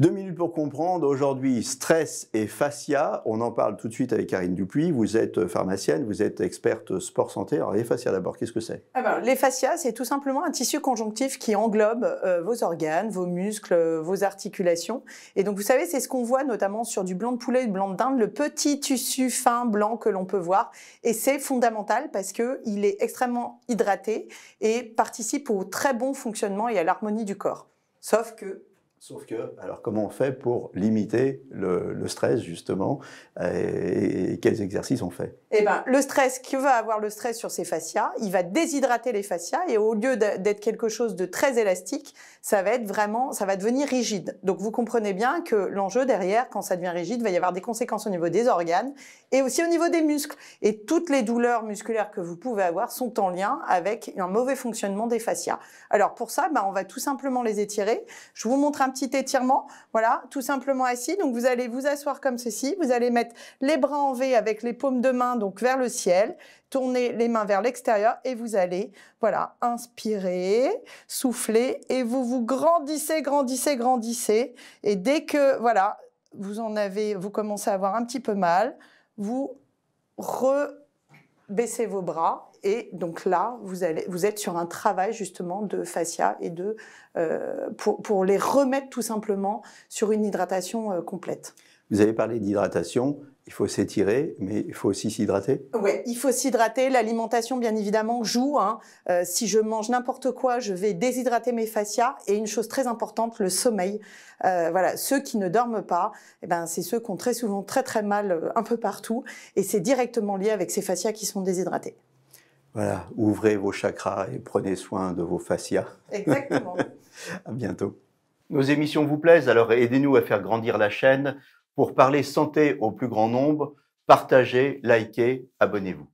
Deux minutes pour comprendre. Aujourd'hui, stress et fascia. On en parle tout de suite avec Karine Dupuis. Vous êtes pharmacienne, vous êtes experte sport santé. Alors, les fascias d'abord, qu'est-ce que c'est Les fascias, c'est tout simplement un tissu conjonctif qui englobe euh, vos organes, vos muscles, euh, vos articulations. Et donc, vous savez, c'est ce qu'on voit notamment sur du blanc de poulet, du blanc de dinde, le petit tissu fin blanc que l'on peut voir. Et c'est fondamental parce qu'il est extrêmement hydraté et participe au très bon fonctionnement et à l'harmonie du corps. Sauf que Sauf que, alors comment on fait pour limiter le, stress justement et, quels exercices on fait Eh bien, le stress, qui va avoir le stress sur ses fascias Il va déshydrater les fascias et au lieu d'être quelque chose de très élastique, ça va être vraiment, ça va devenir rigide. Donc vous comprenez bien que l'enjeu derrière, quand ça devient rigide, va y avoir des conséquences au niveau des organes et aussi au niveau des muscles. Et toutes les douleurs musculaires que vous pouvez avoir sont en lien avec un mauvais fonctionnement des fascias. Alors pour ça, ben, on va tout simplement les étirer. Je vous montre un petit étirement, voilà, tout simplement assis. Donc vous allez vous asseoir comme ceci, vous allez mettre les bras en V avec les paumes de main donc vers le ciel, tournez les mains vers l'extérieur et vous allez, voilà, inspirer, souffler et vous vous grandissez, grandissez, grandissez. Et dès que, voilà, vous en avez, vous commencez à avoir un petit peu mal, vous re baissez vos bras et donc là, vous, allez, vous êtes sur un travail justement de fascia et de euh, pour, les remettre tout simplement sur une hydratation euh, complète. Vous avez parlé d'hydratation. Il faut s'étirer, mais il faut aussi s'hydrater. Oui, il faut s'hydrater. L'alimentation, bien évidemment, joue. Hein. Euh, si je mange n'importe quoi, je vais déshydrater mes fascias. Et une chose très importante, le sommeil. Euh, voilà, ceux qui ne dorment pas, eh ben, c'est ceux qui ont très souvent très très mal euh, un peu partout. Et c'est directement lié avec ces fascias qui sont déshydratés. Voilà, ouvrez vos chakras et prenez soin de vos fascias. Exactement. à bientôt. Nos émissions vous plaisent, alors aidez-nous à faire grandir la chaîne pour parler santé au plus grand nombre, partagez, likez, abonnez-vous.